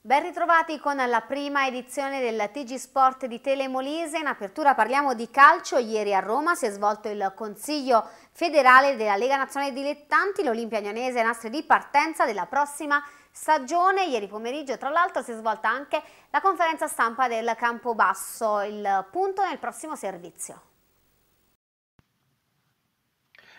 Ben ritrovati con la prima edizione del TG Sport di Telemolise. In apertura parliamo di calcio. Ieri a Roma si è svolto il Consiglio federale della Lega Nazionale Dilettanti, l'Olimpia Agnonese nastro di partenza della prossima stagione. Ieri pomeriggio tra l'altro si è svolta anche la conferenza stampa del Campobasso, il punto nel prossimo servizio.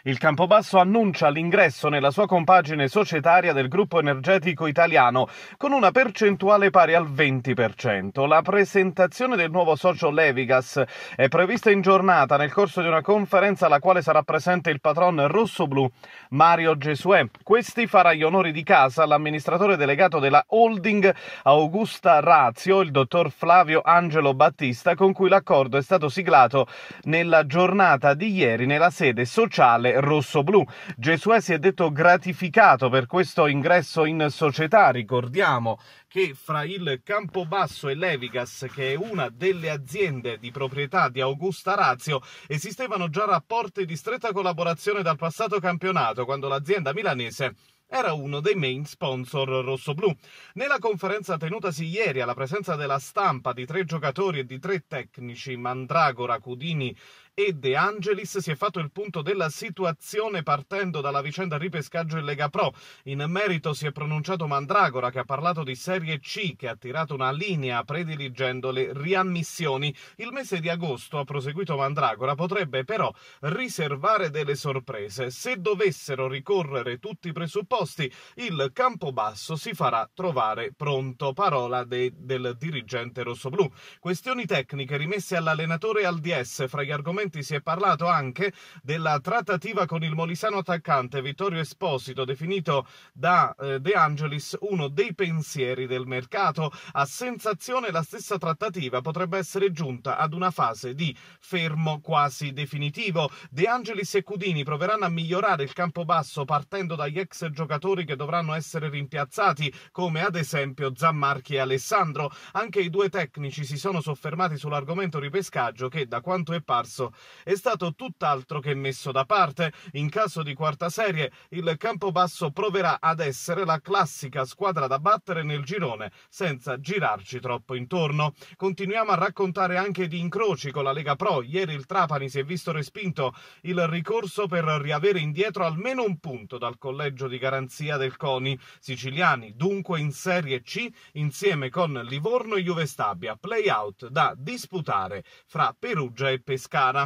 Il Campobasso annuncia l'ingresso nella sua compagine societaria del gruppo energetico italiano con una percentuale pari al 20%. La presentazione del nuovo socio Levigas è prevista in giornata nel corso di una conferenza alla quale sarà presente il patron rosso-blu Mario Gesuè. Questi farà gli onori di casa all'amministratore delegato della holding Augusta Razio, il dottor Flavio Angelo Battista, con cui l'accordo è stato siglato nella giornata di ieri nella sede sociale nazionale rosso-blu. Gesue si è detto gratificato per questo ingresso in società. Ricordiamo che fra il Campobasso e Levigas, che è una delle aziende di proprietà di Augusta Razio, esistevano già rapporti di stretta collaborazione dal passato campionato, quando l'azienda milanese era uno dei main sponsor rossoblù. Nella conferenza tenutasi ieri alla presenza della stampa di tre giocatori e di tre tecnici, Mandragora, Cudini e De Angelis si è fatto il punto della situazione partendo dalla vicenda ripescaggio in Lega Pro. In merito si è pronunciato Mandragora che ha parlato di Serie C che ha tirato una linea prediligendo le riammissioni. Il mese di agosto, ha proseguito Mandragora, potrebbe però riservare delle sorprese. Se dovessero ricorrere tutti i presupposti, il Campobasso si farà trovare pronto. Parola de- del dirigente rossoblù. Questioni tecniche rimesse all'allenatore e al DS fra gli argomenti interventi si è parlato anche della trattativa con il molisano attaccante Vittorio Esposito, definito da eh, De Angelis uno dei pensieri del mercato. A sensazione la stessa trattativa potrebbe essere giunta ad una fase di fermo quasi definitivo. De Angelis e Cudini proveranno a migliorare il campo basso partendo dagli ex giocatori che dovranno essere rimpiazzati, come ad esempio Zammarchi e Alessandro. Anche i due tecnici si sono soffermati sull'argomento ripescaggio che, da quanto è parso, è stato tutt'altro che messo da parte. In caso di quarta serie, il Campobasso proverà ad essere la classica squadra da battere nel girone, senza girarci troppo intorno. Continuiamo a raccontare anche di incroci con la Lega Pro. Ieri il Trapani si è visto respinto il ricorso per riavere indietro almeno un punto dal collegio di garanzia del CONI. Siciliani dunque in Serie C insieme con Livorno e Juve Stabia. Playout da disputare fra Perugia e Pescara.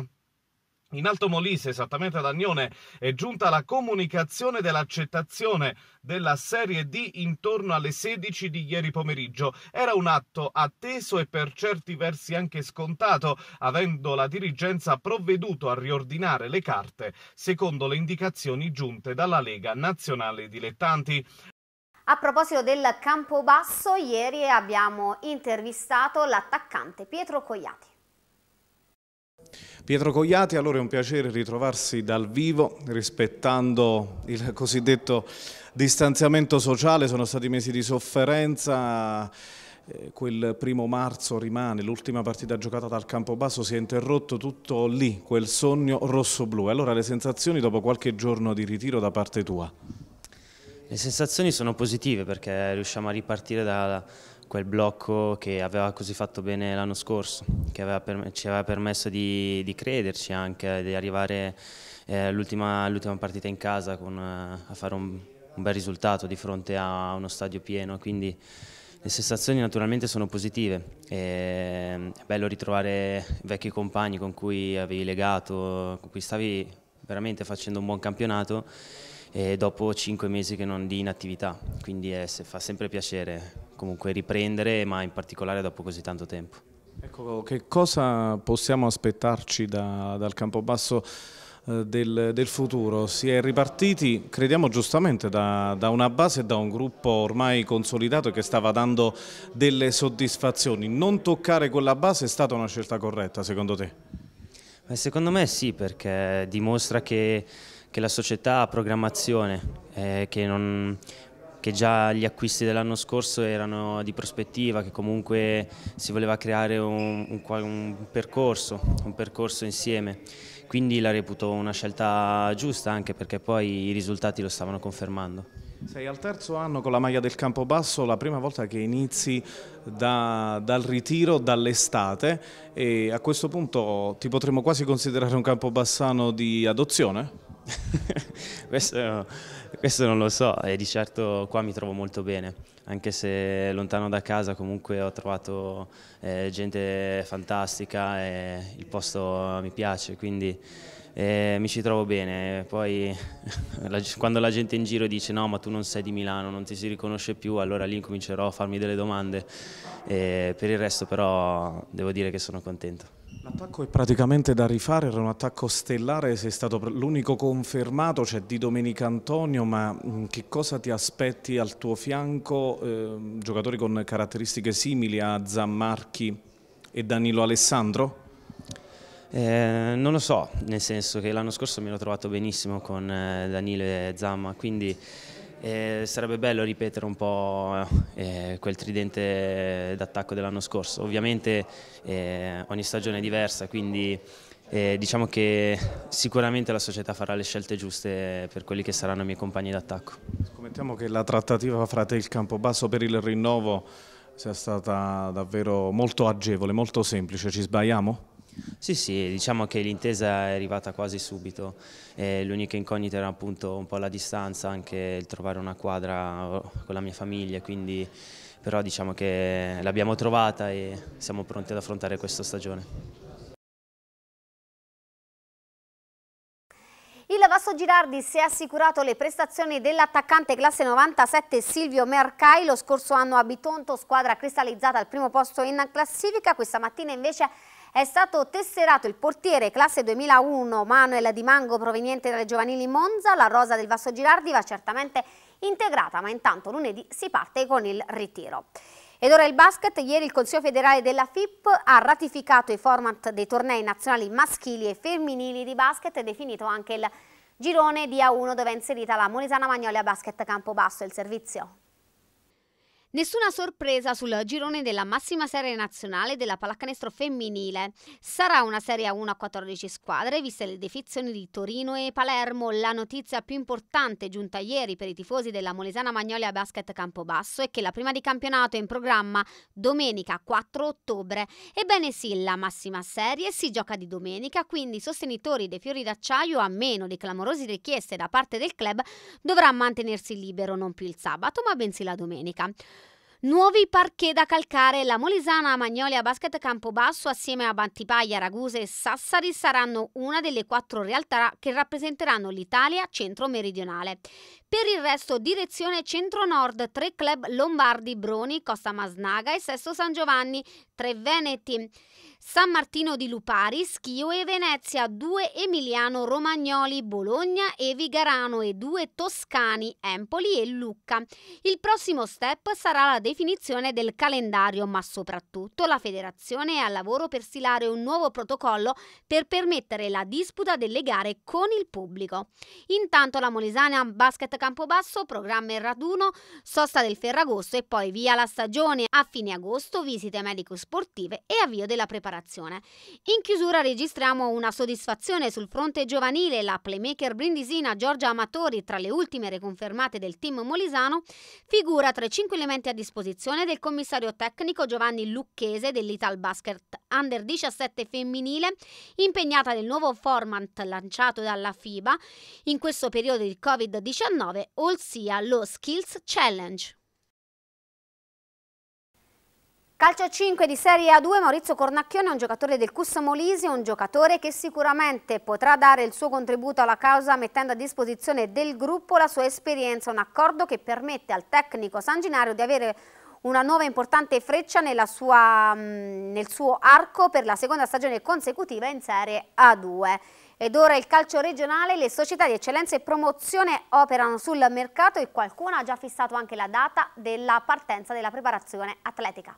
In Alto Molise, esattamente ad Agnone, è giunta la comunicazione dell'accettazione della Serie D intorno alle 16 di ieri pomeriggio. Era un atto atteso e per certi versi anche scontato, avendo la dirigenza provveduto a riordinare le carte secondo le indicazioni giunte dalla Lega Nazionale Dilettanti. A proposito del Campobasso, ieri abbiamo intervistato l'attaccante Pietro Cogliati. Pietro Cogliati, allora è un piacere ritrovarsi dal vivo rispettando il cosiddetto distanziamento sociale, sono stati mesi di sofferenza, eh, quel primo marzo rimane, l'ultima partita giocata dal campo basso si è interrotto tutto lì, quel sogno rosso-blu. Allora le sensazioni dopo qualche giorno di ritiro da parte tua? Le sensazioni sono positive perché riusciamo a ripartire da, quel blocco che aveva così fatto bene l'anno scorso, che aveva per, ci aveva permesso di, di, crederci anche, di arrivare eh, all'ultima partita in casa con, eh, a fare un, un bel risultato di fronte a uno stadio pieno. Quindi le sensazioni naturalmente sono positive, è bello ritrovare vecchi compagni con cui avevi legato, con cui stavi veramente facendo un buon campionato dopo cinque mesi non, di inattività, quindi è, fa sempre piacere comunque riprendere, ma in particolare dopo così tanto tempo. Ecco, che cosa possiamo aspettarci da, dal Campobasso eh, del, del, futuro? Si è ripartiti, crediamo giustamente, da, da una base e da un gruppo ormai consolidato che stava dando delle soddisfazioni. Non toccare quella base è stata una scelta corretta, secondo te? secondo me sì, perché dimostra che che la società ha programmazione, eh, che, non, che, già gli acquisti dell'anno scorso erano di prospettiva, che comunque si voleva creare un, un, un, percorso, un percorso insieme. Quindi la reputo una scelta giusta anche perché poi i risultati lo stavano confermando. Sei al terzo anno con la maglia del Campobasso, la prima volta che inizi da, dal ritiro, dall'estate e a questo punto ti potremmo quasi considerare un campobassano di adozione? questo, questo, non lo so e di certo qua mi trovo molto bene, anche se lontano da casa comunque ho trovato eh, gente fantastica e il posto mi piace, quindi eh, mi ci trovo bene. Poi la, quando la gente in giro dice no ma tu non sei di Milano, non ti si riconosce più, allora lì comincerò a farmi delle domande. Eh, per il resto però devo dire che sono contento. L'attacco è praticamente da rifare, era un attacco stellare, sei stato l'unico confermato, c'è cioè di Domenica Antonio, ma mm, che cosa ti aspetti al tuo fianco? Eh, giocatori con caratteristiche simili a Zammarchi e Danilo Alessandro? Eh, non lo so, nel senso che l'anno scorso mi ero trovato benissimo con eh, Danilo e Zamma, quindi eh, sarebbe bello ripetere un po' eh, quel tridente d'attacco dell'anno scorso. Ovviamente eh, ogni stagione è diversa, quindi eh, diciamo che sicuramente la società farà le scelte giuste per quelli che saranno i miei compagni d'attacco. Scommettiamo che la trattativa fra te e il Campobasso per il rinnovo sia stata davvero molto agevole, molto semplice. Ci sbagliamo? Sì, sì, diciamo che l'intesa è arrivata quasi subito, eh, l'unica incognita era appunto un po' la distanza, anche il trovare una quadra oh, con la mia famiglia, quindi però diciamo che l'abbiamo trovata e siamo pronti ad affrontare questa stagione. Il Vasto Girardi si è assicurato le prestazioni dell'attaccante classe 97 Silvio Mercai, lo scorso anno a Bitonto, squadra cristallizzata al primo posto in classifica, questa mattina invece è stato tesserato il portiere classe 2001 Manuel Di Mango proveniente dalle giovanili Monza. La rosa del Vasso Girardi va certamente integrata, ma intanto lunedì si parte con il ritiro. Ed ora il basket, ieri il Consiglio federale della FIP ha ratificato i format dei tornei nazionali maschili e femminili di basket e definito anche il girone di A1 dove è inserita la Molisana Magnolia Basket Campobasso, il servizio. Nessuna sorpresa sul girone della massima serie nazionale della pallacanestro femminile. Sarà una serie a 1 a 14 squadre, viste le defezioni di Torino e Palermo. La notizia più importante giunta ieri per i tifosi della Molesana Magnolia Basket Campobasso è che la prima di campionato è in programma domenica 4 ottobre. Ebbene sì, la massima serie si gioca di domenica, quindi i sostenitori dei fiori d'acciaio, a meno di clamorose richieste da parte del club, dovrà mantenersi libero non più il sabato, ma bensì la domenica. Nuovi parche da calcare. La Molisana Magnolia Basket Campobasso assieme a Bantipaglia, Raguse e Sassari saranno una delle quattro realtà che rappresenteranno l'Italia centro-meridionale. Per il resto direzione centro-nord, tre club lombardi, Broni, Costa Masnaga e Sesto San Giovanni, tre veneti, San Martino di Lupari, Schio e Venezia, due Emiliano Romagnoli, Bologna e Vigarano e due Toscani, Empoli e Lucca. Il prossimo step sarà la definizione del calendario, ma soprattutto la federazione è al lavoro per stilare un nuovo protocollo per permettere la disputa delle gare con il pubblico. Intanto la Molisana Basket Campobasso, programma e raduno, sosta del Ferragosto e poi via la stagione. A fine agosto visite medico-sportive e avvio della preparazione. In chiusura registriamo una soddisfazione sul fronte giovanile. La playmaker brindisina Giorgia Amatori, tra le ultime reconfermate del team molisano, figura tra i cinque elementi a disposizione del commissario tecnico Giovanni Lucchese dell'Ital Basket Under 17 femminile, impegnata nel nuovo format lanciato dalla FIBA in questo periodo di Covid-19 2019, ossia lo Skills Challenge. Calcio 5 di Serie A2, Maurizio Cornacchione è un giocatore del Cusso Molise, un giocatore che sicuramente potrà dare il suo contributo alla causa mettendo a disposizione del gruppo la sua esperienza, un accordo che permette al tecnico Sanginario di avere una nuova importante freccia sua, mm, nel suo arco per la seconda stagione consecutiva in Serie A2. Ed ora il calcio regionale, le società di eccellenza e promozione operano sul mercato e qualcuno ha già fissato anche la data della partenza della preparazione atletica.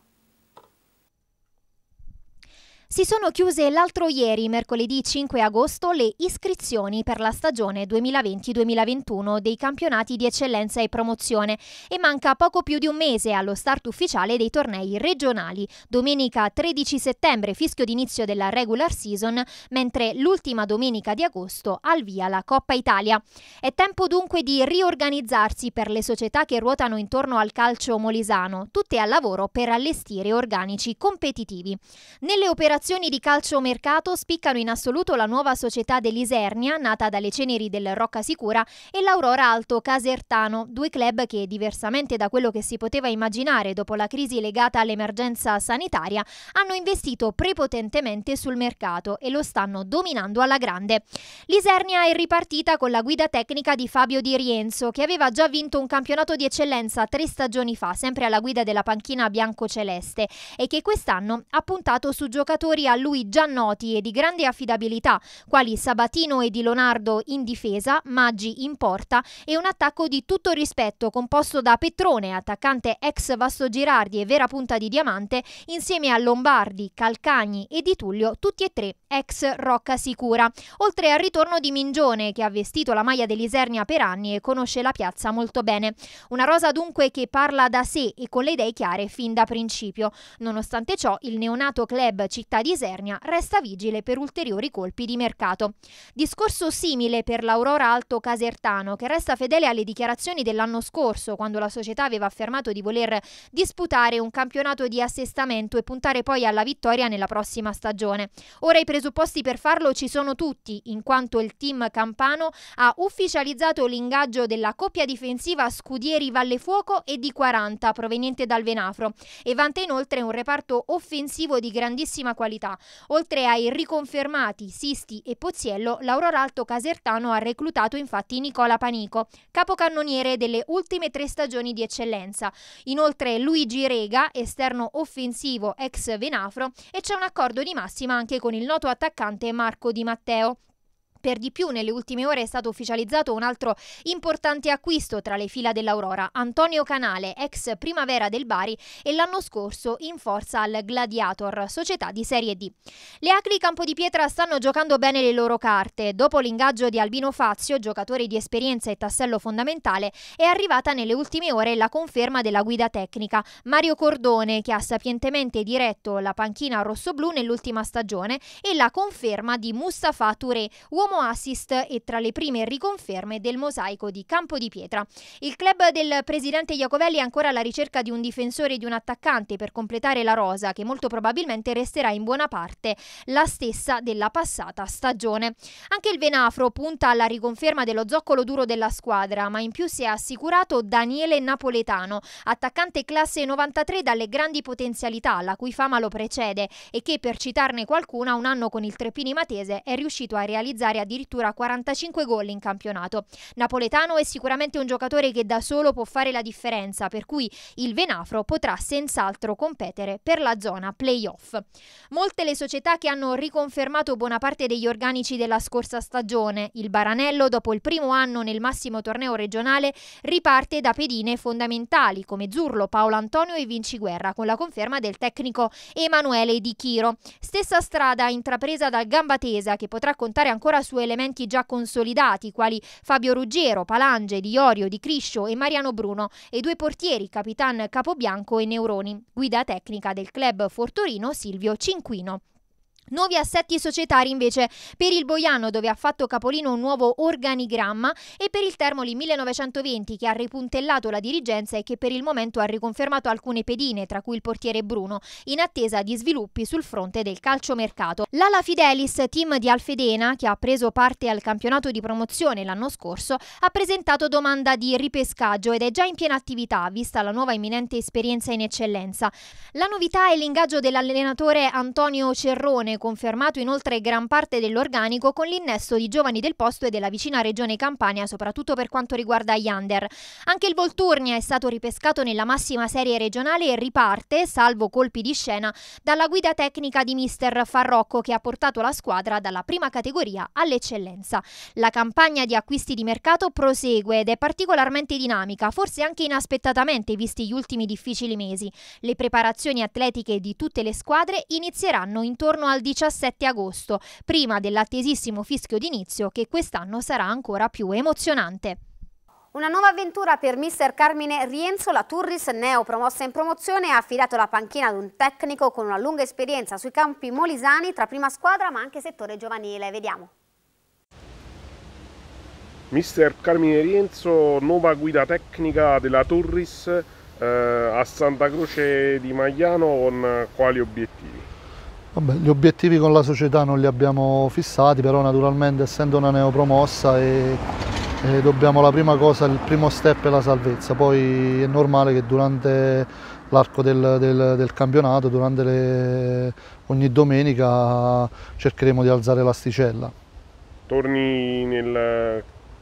Si sono chiuse l'altro ieri, mercoledì 5 agosto, le iscrizioni per la stagione 2020-2021 dei campionati di eccellenza e promozione e manca poco più di un mese allo start ufficiale dei tornei regionali. Domenica 13 settembre fischio d'inizio della regular season, mentre l'ultima domenica di agosto al via la Coppa Italia. È tempo dunque di riorganizzarsi per le società che ruotano intorno al calcio molisano, tutte al lavoro per allestire organici competitivi. Nelle operazioni operazioni di mercato spiccano in assoluto la nuova società dell'Isernia, nata dalle ceneri del Rocca Sicura, e l'Aurora Alto Casertano, due club che, diversamente da quello che si poteva immaginare dopo la crisi legata all'emergenza sanitaria, hanno investito prepotentemente sul mercato e lo stanno dominando alla grande. L'Isernia è ripartita con la guida tecnica di Fabio Di Rienzo, che aveva già vinto un campionato di eccellenza tre stagioni fa, sempre alla guida della panchina biancoceleste, e che quest'anno ha puntato su giocatori giocatori a lui già noti e di grande affidabilità, quali Sabatino e Di Leonardo in difesa, Maggi in porta e un attacco di tutto rispetto composto da Petrone, attaccante ex Vasto Girardi e vera punta di diamante, insieme a Lombardi, Calcagni e Di Tullio, tutti e tre ex Rocca Sicura, oltre al ritorno di Mingione che ha vestito la maglia dell'Isernia per anni e conosce la piazza molto bene. Una rosa dunque che parla da sé e con le idee chiare fin da principio. Nonostante ciò, il neonato club città città di Isernia resta vigile per ulteriori colpi di mercato. Discorso simile per l'Aurora Alto Casertano, che resta fedele alle dichiarazioni dell'anno scorso, quando la società aveva affermato di voler disputare un campionato di assestamento e puntare poi alla vittoria nella prossima stagione. Ora i presupposti per farlo ci sono tutti, in quanto il team campano ha ufficializzato l'ingaggio della coppia difensiva Scudieri Vallefuoco e di 40 proveniente dal Venafro e vanta inoltre un reparto offensivo di grandissima qualità qualità. Oltre ai riconfermati Sisti e Pozziello, l'Aurora Alto Casertano ha reclutato infatti Nicola Panico, capocannoniere delle ultime tre stagioni di eccellenza. Inoltre Luigi Rega, esterno offensivo ex Venafro, e c'è un accordo di massima anche con il noto attaccante Marco Di Matteo. Per di più, nelle ultime ore è stato ufficializzato un altro importante acquisto tra le fila dell'Aurora, Antonio Canale, ex Primavera del Bari e l'anno scorso in forza al Gladiator, società di Serie D. Le Acri Campo di Pietra stanno giocando bene le loro carte. Dopo l'ingaggio di Albino Fazio, giocatore di esperienza e tassello fondamentale, è arrivata nelle ultime ore la conferma della guida tecnica Mario Cordone, che ha sapientemente diretto la panchina rossoblù nell'ultima stagione, e la conferma di Mustafa Touré, uomo primo assist e tra le prime riconferme del mosaico di Campo di Pietra. Il club del presidente Iacovelli è ancora alla ricerca di un difensore e di un attaccante per completare la rosa che molto probabilmente resterà in buona parte la stessa della passata stagione. Anche il Venafro punta alla riconferma dello zoccolo duro della squadra, ma in più si è assicurato Daniele Napoletano, attaccante classe 93 dalle grandi potenzialità, la cui fama lo precede e che per citarne qualcuna un anno con il Treppini Matese è riuscito a realizzare addirittura 45 gol in campionato. Napoletano è sicuramente un giocatore che da solo può fare la differenza, per cui il Venafro potrà senz'altro competere per la zona playoff. Molte le società che hanno riconfermato buona parte degli organici della scorsa stagione, il Baranello dopo il primo anno nel massimo torneo regionale riparte da pedine fondamentali come Zurlo, Paolo Antonio e Vinci Guerra con la conferma del tecnico Emanuele Di Chiro. Stessa strada intrapresa dal Gambatesa che potrà contare ancora su su elementi già consolidati quali Fabio Ruggero, Palange, Diorio, Di Criscio e Mariano Bruno e due portieri, Capitan Capobianco e Neuroni, guida tecnica del club Fortorino Silvio Cinquino. Nuovi assetti societari invece per il Boiano dove ha fatto capolino un nuovo organigramma e per il Termoli 1920 che ha ripuntellato la dirigenza e che per il momento ha riconfermato alcune pedine tra cui il portiere Bruno in attesa di sviluppi sul fronte del calciomercato. L'Ala Fidelis, team di Alfedena che ha preso parte al campionato di promozione l'anno scorso, ha presentato domanda di ripescaggio ed è già in piena attività vista la nuova imminente esperienza in eccellenza. La novità è l'ingaggio dell'allenatore Antonio Cerrone confermato inoltre gran parte dell'organico con l'innesto di giovani del posto e della vicina regione Campania, soprattutto per quanto riguarda gli under. Anche il Volturnia è stato ripescato nella massima serie regionale e riparte, salvo colpi di scena, dalla guida tecnica di mister Farrocco che ha portato la squadra dalla prima categoria all'eccellenza. La campagna di acquisti di mercato prosegue ed è particolarmente dinamica, forse anche inaspettatamente visti gli ultimi difficili mesi. Le preparazioni atletiche di tutte le squadre inizieranno intorno al 17 agosto, prima dell'attesissimo fischio d'inizio che quest'anno sarà ancora più emozionante. Una nuova avventura per mister Carmine Rienzo, la Turris Neo promossa in promozione ha affidato la panchina ad un tecnico con una lunga esperienza sui campi molisani tra prima squadra ma anche settore giovanile. Vediamo. Mister Carmine Rienzo, nuova guida tecnica della Turris eh, a Santa Croce di Magliano con quali obiettivi? Vabbè, gli obiettivi con la società non li abbiamo fissati, però naturalmente essendo una neopromossa e, e dobbiamo la prima cosa, il primo step è la salvezza, poi è normale che durante l'arco del, del, del, campionato, durante le, ogni domenica cercheremo di alzare l'asticella. Torni nel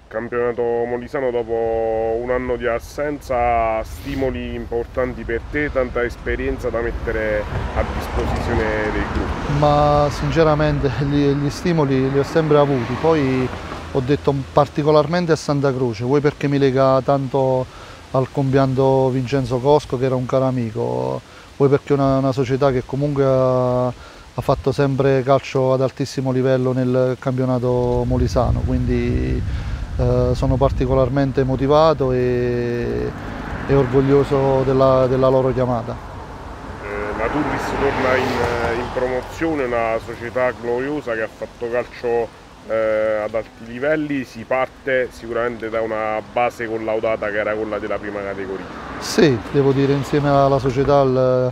campionato molisano dopo un anno di assenza, stimoli importanti per te, tanta esperienza da mettere a disposizione posizione del gruppo? Ma sinceramente gli, gli stimoli li ho sempre avuti, poi ho detto particolarmente a Santa Croce, vuoi perché mi lega tanto al compianto Vincenzo Cosco che era un caro amico, vuoi perché è una, una, società che comunque ha, ha, fatto sempre calcio ad altissimo livello nel campionato molisano, quindi eh, sono particolarmente motivato e, e orgoglioso della, della loro chiamata la Turris torna in, eh, in, promozione, una società gloriosa che ha fatto calcio eh, ad alti livelli, si parte sicuramente da una base collaudata che era quella della prima categoria. Sì, devo dire insieme alla società al,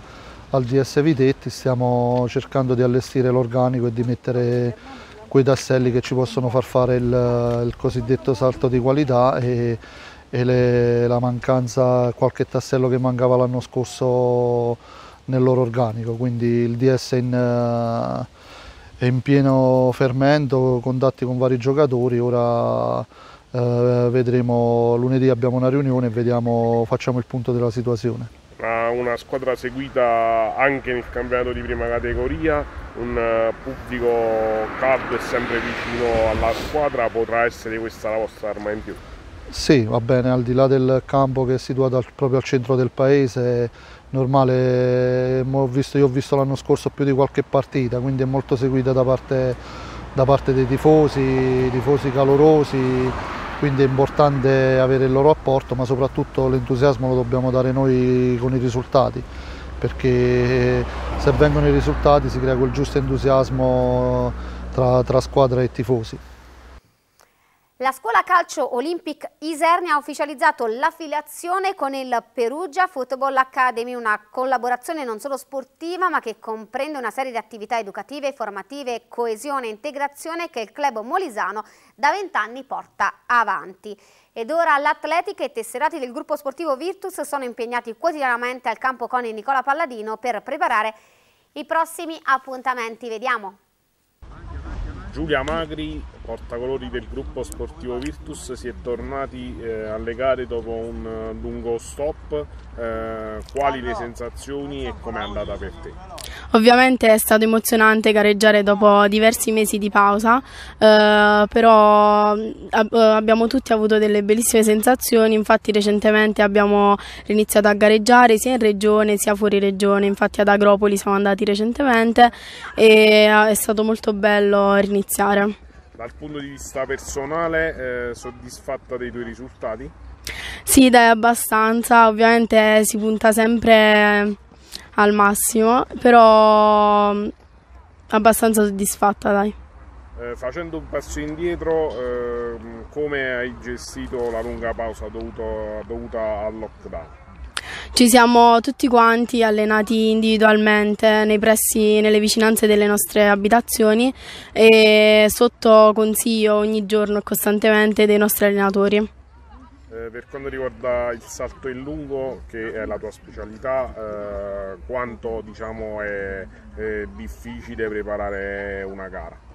al GS Vitetti stiamo cercando di allestire l'organico e di mettere quei tasselli che ci possono far fare il, il cosiddetto salto di qualità e, e le, la mancanza, qualche tassello che mancava l'anno scorso nel loro organico, quindi il DS è in, eh, è in pieno fermento, contatti con vari giocatori, ora eh, vedremo, lunedì abbiamo una riunione e vediamo, facciamo il punto della situazione una squadra seguita anche nel campionato di prima categoria, un eh, pubblico caldo e sempre vicino alla squadra, potrà essere questa la vostra arma in più. Sì, va bene, al di là del campo che è situato al, proprio al centro del paese, è normale, ho visto, io ho visto l'anno scorso più di qualche partita, quindi è molto seguita da parte, da parte dei tifosi, tifosi calorosi, quindi è importante avere il loro apporto, ma soprattutto l'entusiasmo lo dobbiamo dare noi con i risultati, perché se vengono i risultati si crea quel giusto entusiasmo tra, tra squadra e tifosi. La scuola calcio Olympic Isernia ha ufficializzato l'affiliazione con il Perugia Football Academy, una collaborazione non solo sportiva ma che comprende una serie di attività educative, formative, coesione e integrazione che il club molisano da vent'anni porta avanti. Ed ora l'Atletica e i tesserati del gruppo sportivo Virtus sono impegnati quotidianamente al campo con il Nicola Palladino per preparare i prossimi appuntamenti. Vediamo. Giulia Magri, portacolori del gruppo sportivo Virtus, si è tornati eh, alle gare dopo un eh, lungo stop. Eh, quali ah, le sensazioni e com'è andata per te? Ovviamente è stato emozionante gareggiare dopo diversi mesi di pausa, eh, però mm, ab- eh, abbiamo tutti avuto delle bellissime sensazioni, infatti recentemente abbiamo iniziato a gareggiare sia in regione sia fuori regione, infatti ad Agropoli siamo andati recentemente e eh, è stato molto bello riniziare. Dal punto di vista personale, eh, soddisfatta dei tuoi risultati? Sì, dai, abbastanza. Ovviamente si punta sempre al massimo, però mm, abbastanza soddisfatta, dai. Eh, facendo un passo indietro, eh, come hai gestito la lunga pausa dovuto, dovuta al lockdown? Ci siamo tutti quanti allenati individualmente nei pressi, nelle vicinanze delle nostre abitazioni e sotto consiglio ogni giorno e costantemente dei nostri allenatori. Eh, per quanto riguarda il salto in lungo, che è la tua specialità, eh, quanto diciamo, è, è difficile preparare una gara?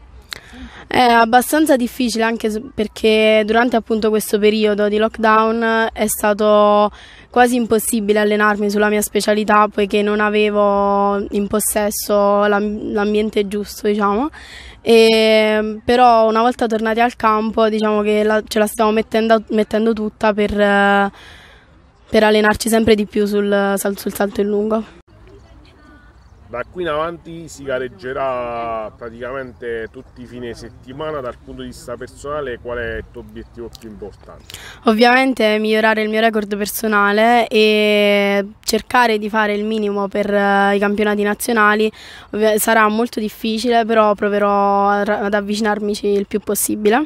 È abbastanza difficile anche perché durante appunto questo periodo di lockdown è stato quasi impossibile allenarmi sulla mia specialità poiché non avevo in possesso l'ambiente giusto, diciamo. E, però una volta tornati al campo diciamo che la, ce la stiamo mettendo, mettendo tutta per, per, allenarci sempre di più sul, sul salto in lungo. Da qui in avanti si gareggerà praticamente tutti i fine settimana dal punto di vista personale qual è il tuo obiettivo più importante? Ovviamente migliorare il mio record personale e cercare di fare il minimo per eh, i campionati nazionali sarà molto difficile però proverò ad avvicinarmi il più possibile.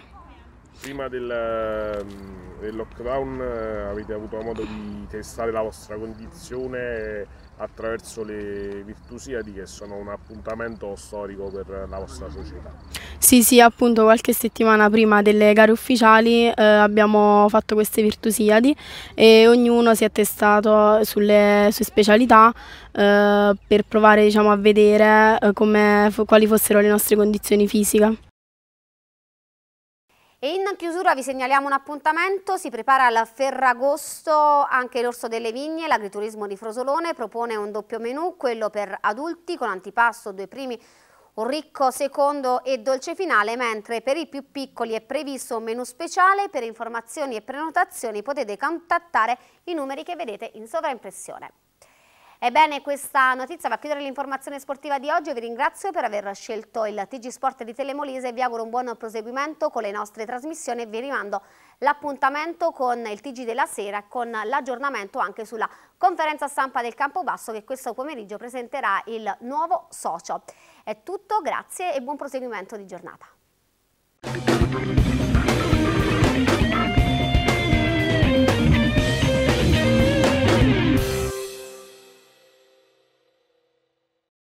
Prima del ehm, del lockdown eh, avete avuto modo di testare la vostra condizione attraverso le Virtusiadi che sono un appuntamento storico per la vostra società. Sì, sì, appunto qualche settimana prima delle gare ufficiali eh, abbiamo fatto queste Virtusiadi e ognuno si è testato sulle sue specialità eh, per provare diciamo, a vedere eh, quali fossero le nostre condizioni fisiche. E in chiusura vi segnaliamo un appuntamento, si prepara al Ferragosto anche l'Orso delle Vigne, l'agriturismo di Frosolone propone un doppio menù, quello per adulti con antipasto, due primi, un ricco secondo e dolce finale, mentre per i più piccoli è previsto un menù speciale, per informazioni e prenotazioni potete contattare i numeri che vedete in sovraimpressione. Ebbene, questa notizia va a chiudere l'informazione sportiva di oggi. Vi ringrazio per aver scelto il TG Sport di Telemolise e vi auguro un buon proseguimento con le nostre trasmissioni vi rimando l'appuntamento con il TG della sera e con l'aggiornamento anche sulla conferenza stampa del Campobasso che questo pomeriggio presenterà il nuovo socio. È tutto, grazie e buon proseguimento di giornata.